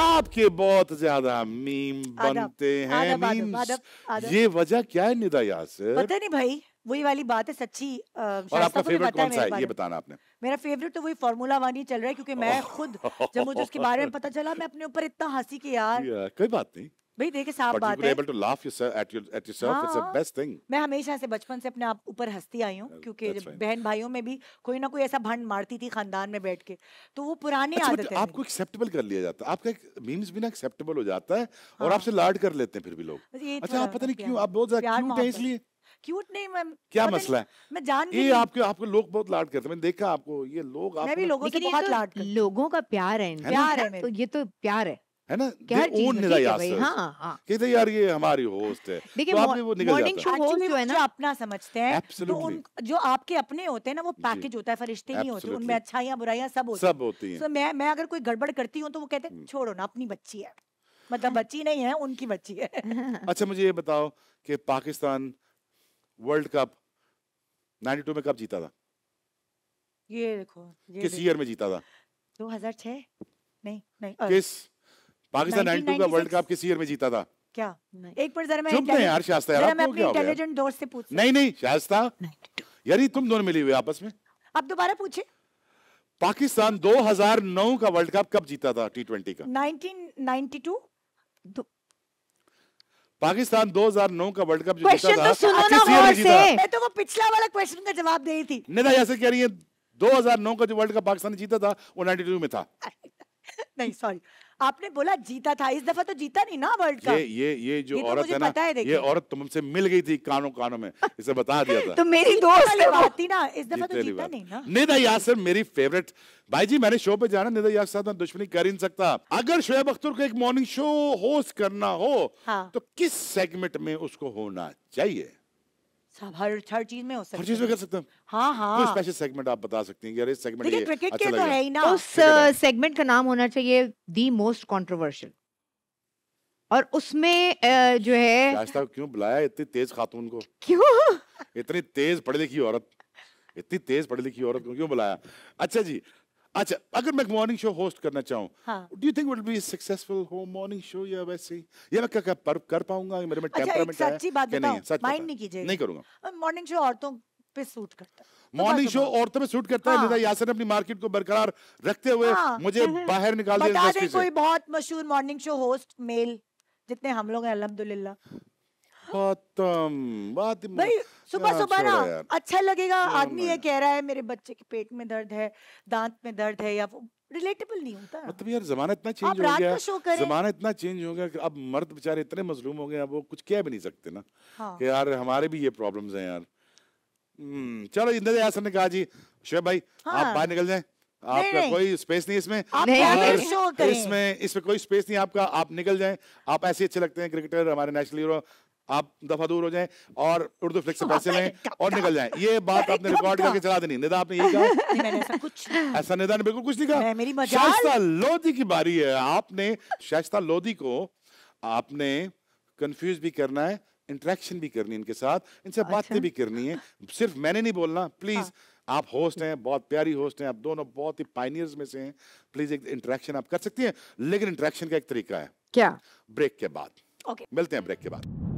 आपके बहुत ज्यादा मीम बनते हैं आदब आदब आदब आदब ये वजह क्या है निदा यासर पता नहीं भाई वही वाली बात है सच्ची और आपका फेवरेट कौन सा है ये बताना आपने मेरा फेवरेट तो वही फॉर्मूला वन ही चल रहा है क्योंकि मैं खुद जब मुझे उसके बारे में पता चला मैं अपने ऊपर इतना हंसी के यार कोई बात नहीं भाई देखिए साफ बात है able to laugh yourself at your at yourself. It's the हाँ, best thing. मैं हमेशा से बचपन से अपने आप ऊपर हंसती आई हूं क्योंकि बहन भाइयों में भी कोई ना कोई ऐसा भंड मारती थी खानदान में बैठ के तो वो पुरानी अच्छा, आदत है आपको एक्सेप्टेबल कर लिया जाता है आपका एक मीम्स भी ना एक्सेप्टेबल हो जाता है और हाँ। आपसे लाड कर लेते हैं फिर भी लोग अच्छा आप पता नहीं क्यों आप बहुत ज्यादा क्यूट हैं इसलिए क्यूट नहीं मैम क्या मसला है मैं जान भी ये नहीं- आपके आपको लोग बहुत लाड करते हैं मैंने देखा आपको ये लोग मैं भी आपको लोगों से बहुत तो लाड तो करती लोगों का प्यार है प्यार है तो ये तो प्यार है है ना क्या ऊन निदा यासर हाँ, हाँ. कहते तो यार ये हमारी होस्ट है तो देखिए तो आपने वो निकल मॉर्निंग शो होस्ट जो है ना अपना समझते हैं तो उन जो आपके अपने होते हैं ना वो पैकेज होता है फरिश्ते नहीं होते उनमें अच्छाइयाँ बुराइयाँ सब होती सब होती हैं तो मैं मैं अगर कोई गड़बड़ करती हूँ तो वो कहते हैं हम्म। छोड़ो ना अपनी बच्ची है मतलब बच्ची नहीं है उनकी बच्ची है अच्छा मुझे ये बताओ कि पाकिस्तान वर्ल्ड कप 92 में कब जीता था ये देखो किस ईयर में जीता था 2006 नहीं नहीं किस पाकिस्तान नाइनटी का वर्ल्ड कप किस ईयर में जीता था क्या एक मिनट जरा मैं चुप नहीं यार शास्ता यार मैं अपने इंटेलिजेंट दोस्त से पूछ नहीं नहीं शास्ता यार ये तुम दोनों मिली हुई आपस में अब दोबारा पूछे पाकिस्तान 2009 का वर्ल्ड कप कब जीता था टी ट्वेंटी का 1992 पाकिस्तान 2009 का वर्ल्ड कप जीता तो था तो सुनो ना गौर से मैं तो वो पिछला वाला क्वेश्चन का जवाब दे रही थी निदा ऐसे कह रही है 2009 का जो वर्ल्ड कप पाकिस्तान ने जीता था वो 92 में था नहीं सॉरी आपने बोला जीता था इस दफा तो जीता नहीं ना वर्ल्ड कप ये ये ये जो ये तो औरत तो है ना ये औरत तुमसे मिल गई थी कानों कानों में इसे बता दिया था तो मेरी दोस्त बात थी ना इस दफा तो जीता नहीं ना निधा यासर मेरी फेवरेट भाई जी मैंने शो पे जाना निधा यासर साथ मैं दुश्मनी कर ही सकता अगर शोएब अख्तर को एक मॉर्निंग शो होस्ट करना हो हाँ। तो किस सेगमेंट में उसको होना चाहिए सब हर हर चीज में हो सकता हर चीज में कर सकते हैं हाँ हाँ कोई स्पेशल सेगमेंट आप बता सकती हैं यार इस सेगमेंट देखिए क्रिकेट अच्छा के तो है ही ना उस सेगमेंट का नाम होना चाहिए दी मोस्ट कंट्रोवर्शियल और उसमें जो है क्यों बुलाया इतनी तेज खातून को क्यों इतनी तेज पढ़ी लिखी औरत इतनी तेज पढ़ी लिखी औरत को क्यों बुलाया अच्छा जी अच्छा अगर मैं मॉर्निंग शो होस्ट करना चाहूँ do you think will be successful हो मॉर्निंग शो या वैसे ये मैं क्या कर, कर पाऊंगा मेरे में टेम्परामेंट अच्छा, सच्ची बात बताओ माइंड नहीं कीजिएगा नहीं करूंगा मॉर्निंग शो औरतों पे सूट करता है मॉर्निंग शो तो औरतों पे सूट करता है यासर हाँ। अपनी मार्केट को बरकरार रखते हुए हाँ। मुझे बाहर निकाल दिया कोई बहुत मशहूर मॉर्निंग शो होस्ट मेल जितने हम लोग हैं अलहमदुल्ला खत्म बात भाई सुबह सुबह ना अच्छा लगेगा आदमी ये कह रहा है मेरे बच्चे के पेट में दर्द है दांत में दर्द है या रिलेटेबल नहीं होता मतलब यार जमाना इतना चेंज हो गया जमाना इतना चेंज हो गया कि अब मर्द बेचारे इतने मजलूम हो गए अब वो कुछ कह भी नहीं सकते ना हाँ। कि यार हमारे भी ये प्रॉब्लम्स हैं यार हम्म, चलो इंद्र यासन ने कहा जी शुएब भाई हाँ। आप बाहर निकल जाए आपका कोई स्पेस नहीं इसमें इसमें इसमें कोई स्पेस नहीं आपका आप निकल जाएं आप ऐसे अच्छे लगते हैं क्रिकेटर हमारे नेशनल हीरो आप दफा दूर हो जाएं और उर्दू फ्लिक से पैसे लें और निकल जाएं ये बात आपने रिकॉर्ड करके चला देनी निदा आपने ये कहा ऐसा निदा ने बिल्कुल कुछ नहीं कहा शास्ता लोधी की बारी है आपने शास्ता लोधी को आपने कंफ्यूज भी करना है इंटरेक्शन भी करनी इनके साथ इनसे बातें अच्छा। भी करनी है सिर्फ मैंने नहीं बोलना प्लीज हाँ। आप होस्ट हैं बहुत प्यारी होस्ट हैं आप दोनों बहुत ही पाइनियर्स में से हैं प्लीज एक इंटरेक्शन आप कर सकती हैं लेकिन इंटरेक्शन का एक तरीका है क्या ब्रेक के बाद ओके मिलते हैं ब्रेक के बाद